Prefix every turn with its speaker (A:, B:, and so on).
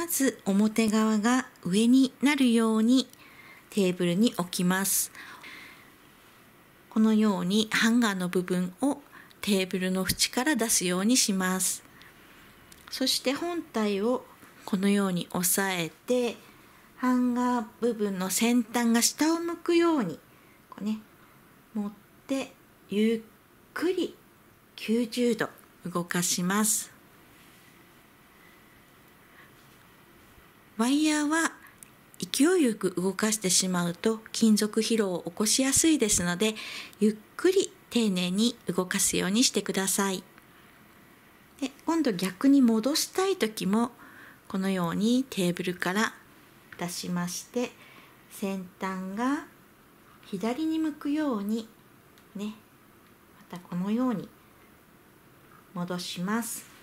A: まず表側が
B: 上になるようにテーブルに置きますこのようにハンガーの部分をテーブルの縁から出すようにしますそして本体をこのように押さえてハンガー部分の先端が下を向くようにこう、ね、持ってゆっくり90度動かします。ワイヤーは勢いよく動かしてしまうと金属疲労を起こしやすいですのでゆっくり丁寧に動かすようにしてくださいで今度逆に戻したい時もこのようにテーブルから出しまして先端が左に向くようにねまたこのように戻しま
C: す。